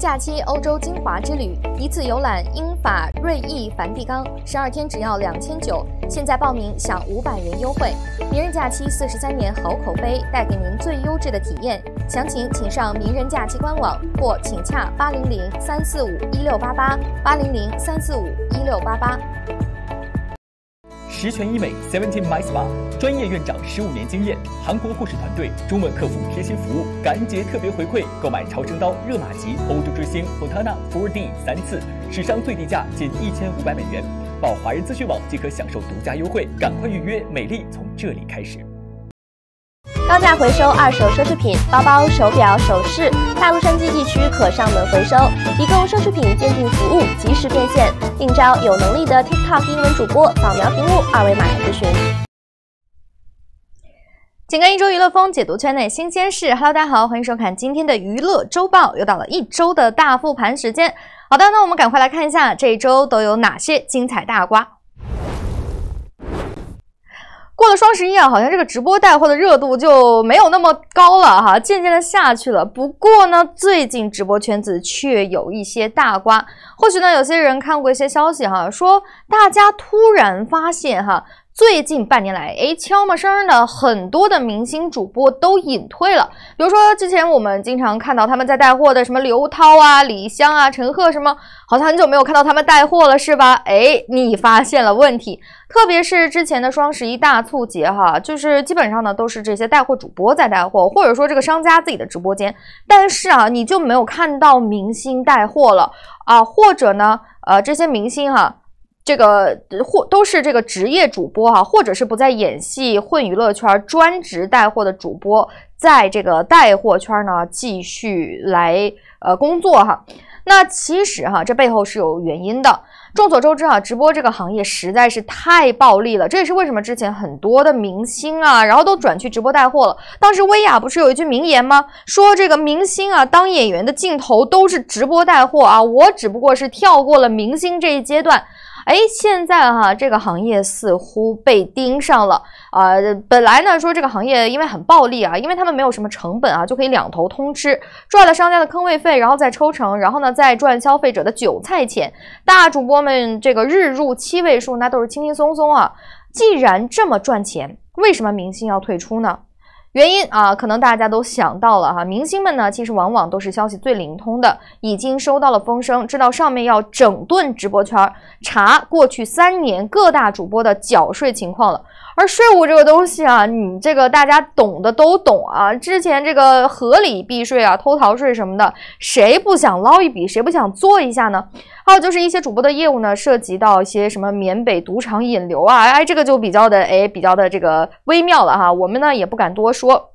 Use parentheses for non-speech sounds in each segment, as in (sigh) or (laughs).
假期欧洲精华之旅，一次游览英法瑞意梵蒂冈，十二天只要两千九，现在报名享五百元优惠。名人假期四十三年好口碑，带给您最优质的体验。详情请上名人假期官网或请洽八零零三四五一六八八八零零三四五一六八八。十全医美 Seventeen My Spa 专业院长十五年经验，韩国护士团队，中文客服贴心服务。感恩节特别回馈，购买超声刀、热玛吉、欧洲之星、f o t o n a 4D 三次，史上最低价近一千五百美元。报华人资讯网即可享受独家优惠，赶快预约，美丽从这里开始。高价回收二手奢侈品包包、手表、首饰，大洛杉矶地区可上门回收，提供奢侈品鉴定服务，及时变现。应招有能力的 TikTok 英文主播，扫描屏幕二维码咨询。紧跟一周娱乐风，解读圈内新鲜事。Hello，大家好，欢迎收看今天的娱乐周报，又到了一周的大复盘时间。好的，那我们赶快来看一下这一周都有哪些精彩大瓜。过了双十一啊，好像这个直播带货的热度就没有那么高了哈，渐渐的下去了。不过呢，最近直播圈子却有一些大瓜，或许呢，有些人看过一些消息哈，说大家突然发现哈。最近半年来，哎，悄么声儿的，很多的明星主播都隐退了。比如说，之前我们经常看到他们在带货的，什么刘涛啊、李湘啊、陈赫什么，好像很久没有看到他们带货了，是吧？哎，你发现了问题。特别是之前的双十一大促节，哈，就是基本上呢都是这些带货主播在带货，或者说这个商家自己的直播间。但是啊，你就没有看到明星带货了啊，或者呢，呃，这些明星哈。这个或都是这个职业主播哈，或者是不在演戏混娱乐圈，专职带货的主播，在这个带货圈呢继续来呃工作哈。那其实哈，这背后是有原因的。众所周知啊，直播这个行业实在是太暴利了，这也是为什么之前很多的明星啊，然后都转去直播带货了。当时薇娅不是有一句名言吗？说这个明星啊，当演员的镜头都是直播带货啊，我只不过是跳过了明星这一阶段。哎，现在哈这个行业似乎被盯上了啊！本来呢说这个行业因为很暴利啊，因为他们没有什么成本啊，就可以两头通吃，赚了商家的坑位费，然后再抽成，然后呢再赚消费者的韭菜钱。大主播们这个日入七位数，那都是轻轻松松啊！既然这么赚钱，为什么明星要退出呢？原因啊，可能大家都想到了哈。明星们呢，其实往往都是消息最灵通的，已经收到了风声，知道上面要整顿直播圈，查过去三年各大主播的缴税情况了。而税务这个东西啊，你这个大家懂的都懂啊。之前这个合理避税啊，偷逃税什么的，谁不想捞一笔，谁不想做一下呢？还有就是一些主播的业务呢，涉及到一些什么缅北赌场引流啊，哎，这个就比较的哎，比较的这个微妙了哈。我们呢也不敢多说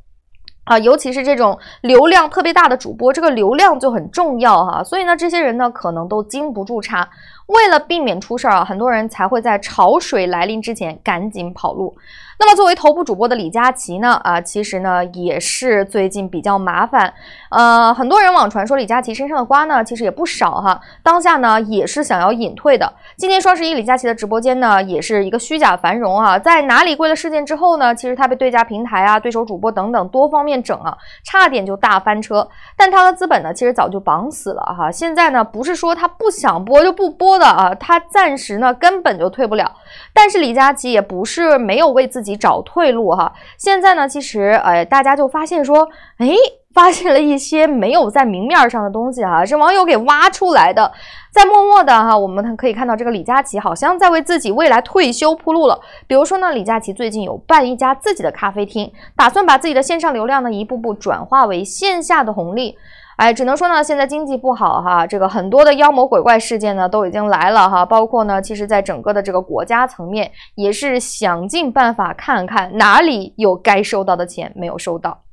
啊，尤其是这种流量特别大的主播，这个流量就很重要哈。所以呢，这些人呢可能都经不住查。为了避免出事儿啊，很多人才会在潮水来临之前赶紧跑路。那么作为头部主播的李佳琦呢，啊，其实呢也是最近比较麻烦。呃，很多人网传说李佳琦身上的瓜呢，其实也不少哈。当下呢也是想要隐退的。今年双十一，李佳琦的直播间呢也是一个虚假繁荣啊。在哪里贵了事件之后呢，其实他被对家平台啊、对手主播等等多方面整啊，差点就大翻车。但他的资本呢，其实早就绑死了哈。现在呢，不是说他不想播就不播。的啊，他暂时呢根本就退不了。但是李佳琦也不是没有为自己找退路哈。现在呢，其实呃，大家就发现说，哎，发现了一些没有在明面上的东西啊，是网友给挖出来的，在默默的哈。我们可以看到，这个李佳琦好像在为自己未来退休铺路了。比如说呢，李佳琦最近有办一家自己的咖啡厅，打算把自己的线上流量呢一步步转化为线下的红利。哎，只能说呢，现在经济不好哈，这个很多的妖魔鬼怪事件呢都已经来了哈，包括呢，其实在整个的这个国家层面也是想尽办法看看哪里有该收到的钱没有收到。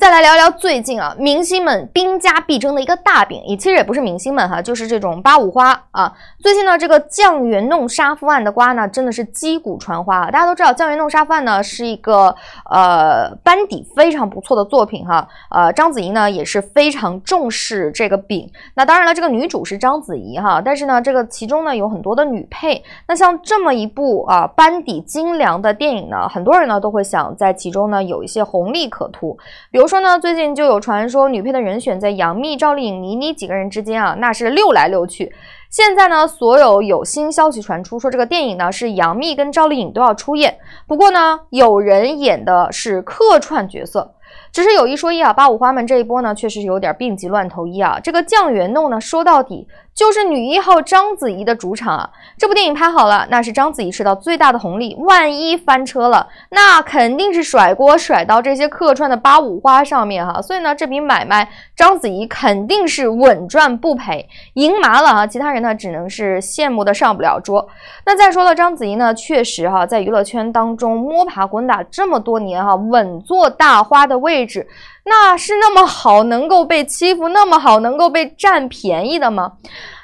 再来聊聊最近啊，明星们兵家必争的一个大饼，也其实也不是明星们哈，就是这种八五花啊。最近呢，这个《酱元弄杀夫案》的瓜呢，真的是击鼓传花。大家都知道，《酱元弄杀夫案》呢是一个呃班底非常不错的作品哈。呃，章子怡呢也是非常重视这个饼。那当然了，这个女主是章子怡哈，但是呢，这个其中呢有很多的女配。那像这么一部啊班底精良的电影呢，很多人呢都会想在其中呢有一些红利可图，比如。说呢，最近就有传说，女配的人选在杨幂、赵丽颖、倪妮几个人之间啊，那是溜来溜去。现在呢，所有有新消息传出，说这个电影呢是杨幂跟赵丽颖都要出演，不过呢，有人演的是客串角色。只是有一说一啊，八五花们这一波呢，确实是有点病急乱投医啊。这个降元弄呢，说到底就是女一号章子怡的主场啊。这部电影拍好了，那是章子怡吃到最大的红利；万一翻车了，那肯定是甩锅甩到这些客串的八五花上面哈。所以呢，这笔买卖章子怡肯定是稳赚不赔，赢麻了啊！其他人呢，只能是羡慕的上不了桌。那再说了，章子怡呢，确实哈，在娱乐圈当中摸爬滚打这么多年哈，稳坐大花的位。位置，那是那么好能够被欺负，那么好能够被占便宜的吗？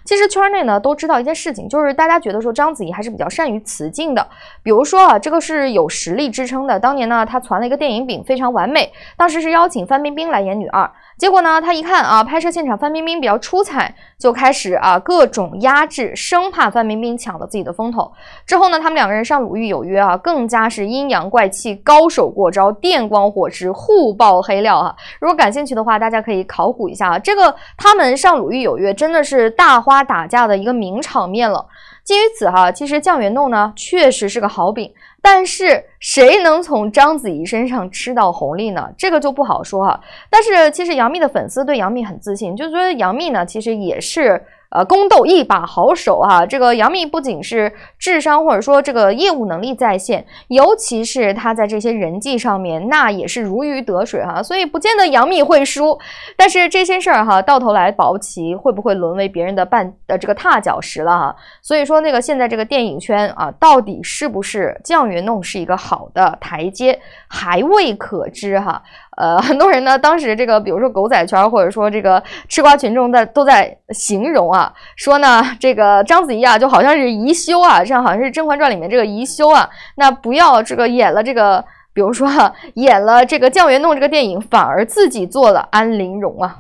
其实圈内呢都知道一件事情，就是大家觉得说章子怡还是比较善于辞境的。比如说啊，这个是有实力支撑的。当年呢，她攒了一个电影饼，非常完美。当时是邀请范冰冰来演女二。结果呢？他一看啊，拍摄现场范冰冰比较出彩，就开始啊各种压制，生怕范冰冰抢了自己的风头。之后呢，他们两个人上《鲁豫有约》啊，更加是阴阳怪气，高手过招，电光火石，互爆黑料啊！如果感兴趣的话，大家可以考古一下啊，这个他们上《鲁豫有约》真的是大花打架的一个名场面了。基于此哈，其实降元洞呢确实是个好饼，但是谁能从章子怡身上吃到红利呢？这个就不好说哈。但是其实杨幂的粉丝对杨幂很自信，就是说杨幂呢其实也是。呃，宫斗一把好手啊！这个杨幂不仅是智商或者说这个业务能力在线，尤其是她在这些人际上面，那也是如鱼得水哈。所以不见得杨幂会输，但是这些事儿哈，到头来不齐会不会沦为别人的绊呃这个踏脚石了哈？所以说那个现在这个电影圈啊，到底是不是降云弄是一个好的台阶，还未可知哈。呃，很多人呢当时这个比如说狗仔圈或者说这个吃瓜群众在都在形容啊。说呢，这个章子怡啊，就好像是宜修啊，像好像是《甄嬛传》里面这个宜修啊，那不要这个演了这个，比如说演了这个《将缘弄》这个电影，反而自己做了安陵容啊。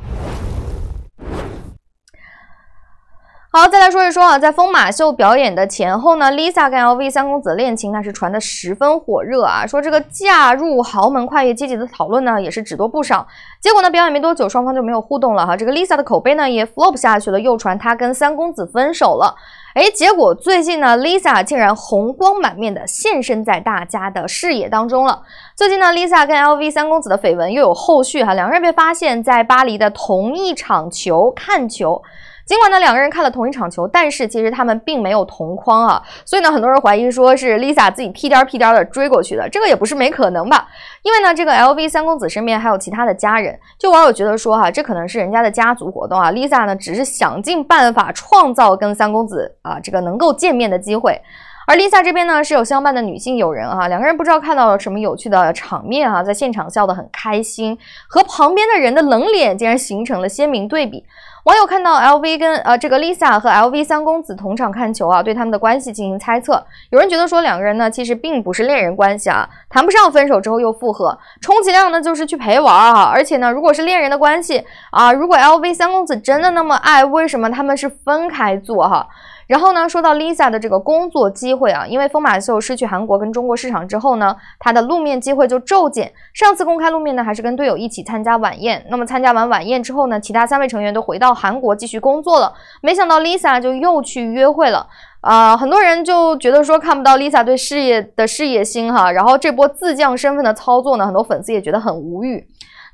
好，再来说一说啊，在疯马秀表演的前后呢，Lisa 跟 LV 三公子的恋情那是传得十分火热啊，说这个嫁入豪门、跨越阶级的讨论呢，也是只多不少。结果呢，表演没多久，双方就没有互动了哈，这个 Lisa 的口碑呢也 flop 下去了，又传她跟三公子分手了。哎，结果最近呢，Lisa 竟然红光满面的现身在大家的视野当中了。最近呢，Lisa 跟 LV 三公子的绯闻又有后续哈，两个人被发现，在巴黎的同一场球看球。尽管呢两个人看了同一场球，但是其实他们并没有同框啊，所以呢很多人怀疑说是 Lisa 自己屁颠儿屁颠儿的追过去的，这个也不是没可能吧？因为呢这个 LV 三公子身边还有其他的家人，就网友觉得说哈，这可能是人家的家族活动啊，Lisa 呢只是想尽办法创造跟三公子啊这个能够见面的机会。而 Lisa 这边呢是有相伴的女性友人啊，两个人不知道看到了什么有趣的场面啊，在现场笑得很开心，和旁边的人的冷脸竟然形成了鲜明对比。网友看到 LV 跟呃这个 Lisa 和 LV 三公子同场看球啊，对他们的关系进行猜测，有人觉得说两个人呢其实并不是恋人关系啊，谈不上分手之后又复合，充其量呢就是去陪玩啊。而且呢，如果是恋人的关系啊，如果 LV 三公子真的那么爱，为什么他们是分开做哈？然后呢，说到 Lisa 的这个工作机会啊，因为《疯马秀》失去韩国跟中国市场之后呢，她的露面机会就骤减。上次公开露面呢，还是跟队友一起参加晚宴。那么参加完晚宴之后呢，其他三位成员都回到韩国继续工作了，没想到 Lisa 就又去约会了啊！很多人就觉得说看不到 Lisa 对事业的事业心哈，然后这波自降身份的操作呢，很多粉丝也觉得很无语。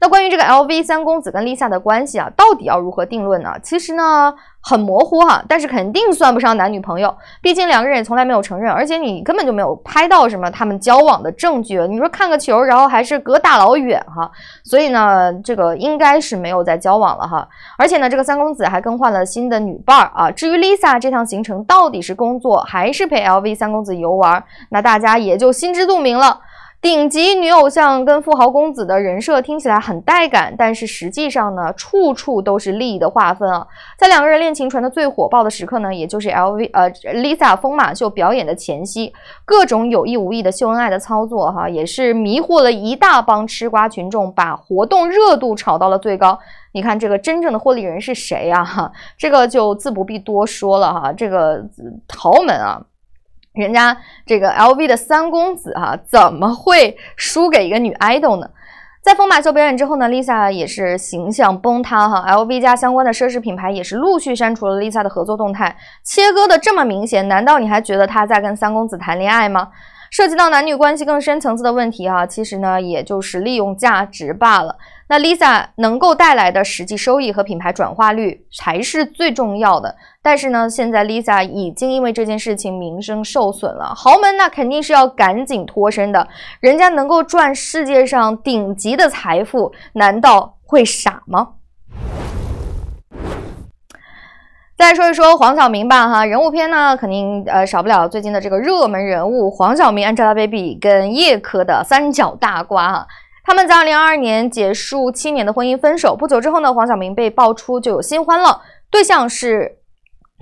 那关于这个 LV 三公子跟 Lisa 的关系啊，到底要如何定论呢？其实呢，很模糊哈，但是肯定算不上男女朋友，毕竟两个人也从来没有承认，而且你根本就没有拍到什么他们交往的证据。你说看个球，然后还是隔大老远哈，所以呢，这个应该是没有在交往了哈。而且呢，这个三公子还更换了新的女伴儿啊。至于 Lisa 这趟行程到底是工作还是陪 LV 三公子游玩，那大家也就心知肚明了。顶级女偶像跟富豪公子的人设听起来很带感，但是实际上呢，处处都是利益的划分啊。在两个人恋情传得最火爆的时刻呢，也就是 L V 呃 Lisa 风马秀表演的前夕，各种有意无意的秀恩爱的操作哈，也是迷惑了一大帮吃瓜群众，把活动热度炒到了最高。你看这个真正的获利人是谁啊？哈，这个就自不必多说了哈，这个豪门啊。人家这个 LV 的三公子哈，怎么会输给一个女 idol 呢？在疯马秀表演之后呢，Lisa 也是形象崩塌哈。LV 家相关的奢侈品牌也是陆续删除了 Lisa 的合作动态，切割的这么明显，难道你还觉得她在跟三公子谈恋爱吗？涉及到男女关系更深层次的问题哈，其实呢，也就是利用价值罢了。那 Lisa 能够带来的实际收益和品牌转化率才是最重要的。但是呢，现在 Lisa 已经因为这件事情名声受损了，豪门那肯定是要赶紧脱身的。人家能够赚世界上顶级的财富，难道会傻吗？再说一说黄晓明吧，哈，人物片呢，肯定呃少不了最近的这个热门人物黄晓明 Angelababy 跟叶柯的三角大瓜哈。他们在二零二二年结束七年的婚姻分手，不久之后呢，黄晓明被爆出就有新欢了，对象是。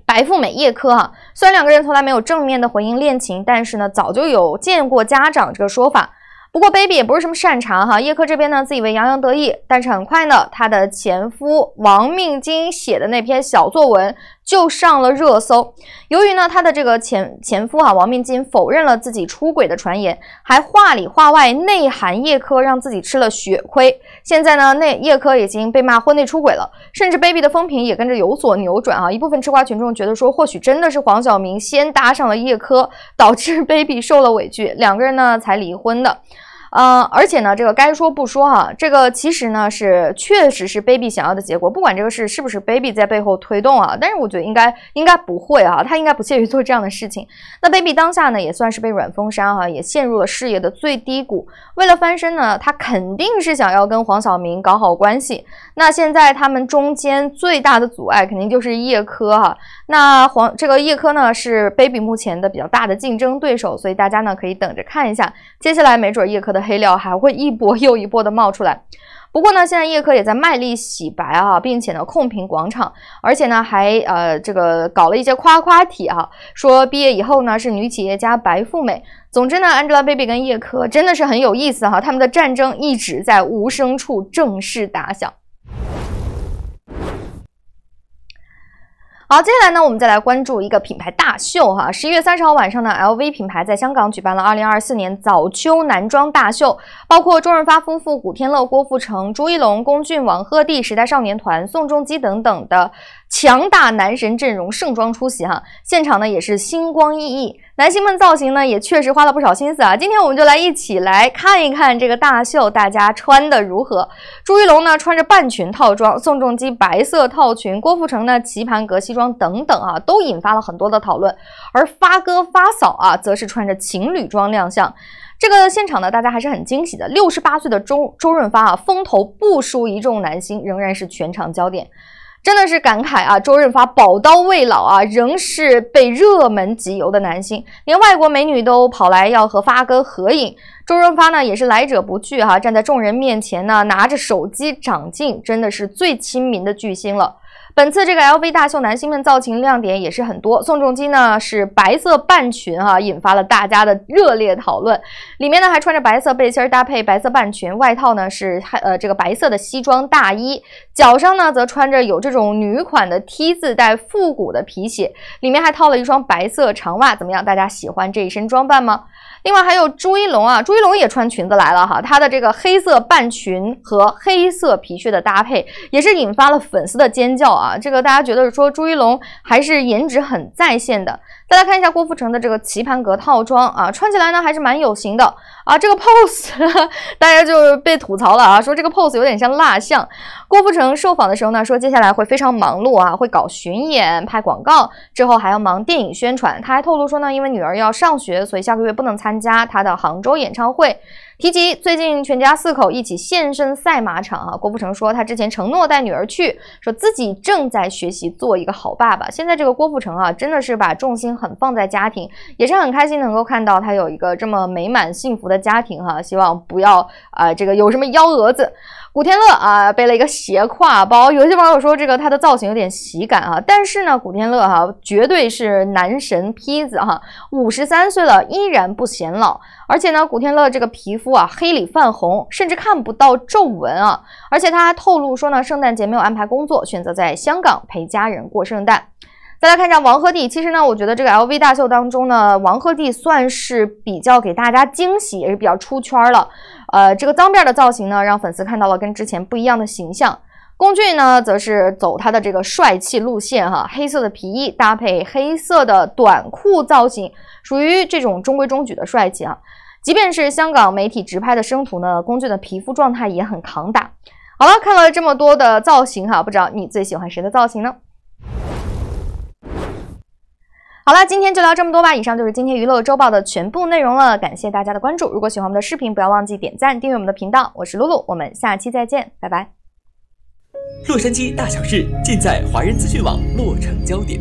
白富美叶柯哈，虽然两个人从来没有正面的回应恋情，但是呢，早就有见过家长这个说法。不过 baby 也不是什么善茬哈，叶柯这边呢，自以为洋洋得意，但是很快呢，她的前夫王命金写的那篇小作文。就上了热搜。由于呢，她的这个前前夫哈王明金否认了自己出轨的传言，还话里话外内涵叶珂，让自己吃了血亏。现在呢，那叶珂已经被骂婚内出轨了，甚至 baby 的风评也跟着有所扭转啊。一部分吃瓜群众觉得说，或许真的是黄晓明先搭上了叶珂，导致 baby 受了委屈，两个人呢才离婚的。呃，而且呢，这个该说不说哈，这个其实呢是确实是 Baby 想要的结果，不管这个事是不是 Baby 在背后推动啊，但是我觉得应该应该不会啊，他应该不屑于做这样的事情。那 Baby 当下呢也算是被软封杀哈，也陷入了事业的最低谷。为了翻身呢，他肯定是想要跟黄晓明搞好关系。那现在他们中间最大的阻碍肯定就是叶柯哈，那黄这个叶柯呢是 Baby 目前的比较大的竞争对手，所以大家呢可以等着看一下，接下来没准叶柯的。黑料还会一波又一波的冒出来，不过呢，现在叶珂也在卖力洗白啊，并且呢控评广场，而且呢还呃这个搞了一些夸夸体啊，说毕业以后呢是女企业家白富美。总之呢，Angelababy 跟叶珂真的是很有意思哈，他们的战争一直在无声处正式打响。好，接下来呢，我们再来关注一个品牌大秀哈。十一月三十号晚上呢，LV 品牌在香港举办了二零二四年早秋男装大秀，包括周润发夫妇、古天乐、郭富城、朱一龙、龚俊、王鹤棣、时代少年团、宋仲基等等的强大男神阵容盛装出席哈，现场呢也是星光熠熠。男星们造型呢，也确实花了不少心思啊。今天我们就来一起来看一看这个大秀，大家穿的如何。朱一龙呢穿着半裙套装，宋仲基白色套裙，郭富城呢棋盘格西装等等啊，都引发了很多的讨论。而发哥发嫂啊，则是穿着情侣装亮相。这个现场呢，大家还是很惊喜的。六十八岁的周周润发啊，风头不输一众男星，仍然是全场焦点。真的是感慨啊！周润发宝刀未老啊，仍是被热门集邮的男星，连外国美女都跑来要和发哥合影。周润发呢也是来者不拒哈，站在众人面前呢，拿着手机长镜，真的是最亲民的巨星了。本次这个 LV 大秀，男星们造型亮点也是很多。宋仲基呢是白色半裙哈，引发了大家的热烈讨论。里面呢还穿着白色背心搭配白色半裙，外套呢是呃这个白色的西装大衣。脚上呢，则穿着有这种女款的 T 字带复古的皮鞋，里面还套了一双白色长袜，怎么样？大家喜欢这一身装扮吗？另外还有朱一龙啊，朱一龙也穿裙子来了哈，他的这个黑色半裙和黑色皮靴的搭配，也是引发了粉丝的尖叫啊！这个大家觉得说朱一龙还是颜值很在线的。大家看一下郭富城的这个棋盘格套装啊，穿起来呢还是蛮有型的啊。这个 pose (laughs) 大家就被吐槽了啊，说这个 pose 有点像蜡像。郭富城受访的时候呢，说接下来会非常忙碌啊，会搞巡演、拍广告，之后还要忙电影宣传。他还透露说呢，因为女儿要上学，所以下个月不能参加他的杭州演唱会。提及最近全家四口一起现身赛马场啊，郭富城说他之前承诺带女儿去，说自己正在学习做一个好爸爸。现在这个郭富城啊，真的是把重心很放在家庭，也是很开心能够看到他有一个这么美满幸福的家庭哈。希望不要啊，这个有什么幺蛾子。古天乐啊，背了一个斜挎包，有些网友说这个他的造型有点喜感啊，但是呢，古天乐哈，绝对是男神坯子哈，五十三岁了依然不显老，而且呢，古天乐这个皮肤啊黑里泛红，甚至看不到皱纹啊，而且他还透露说呢，圣诞节没有安排工作，选择在香港陪家人过圣诞。再来看一下王鹤棣，其实呢，我觉得这个 LV 大秀当中呢，王鹤棣算是比较给大家惊喜，也是比较出圈了。呃，这个脏辫的造型呢，让粉丝看到了跟之前不一样的形象。龚俊呢，则是走他的这个帅气路线哈，黑色的皮衣搭配黑色的短裤造型，属于这种中规中矩的帅气啊。即便是香港媒体直拍的生图呢，龚俊的皮肤状态也很扛打。好了，看了这么多的造型哈，不知道你最喜欢谁的造型呢？好了，今天就聊这么多吧。以上就是今天娱乐周报的全部内容了，感谢大家的关注。如果喜欢我们的视频，不要忘记点赞、订阅我们的频道。我是露露，我们下期再见，拜拜。洛杉矶大小事尽在华人资讯网，洛城焦点。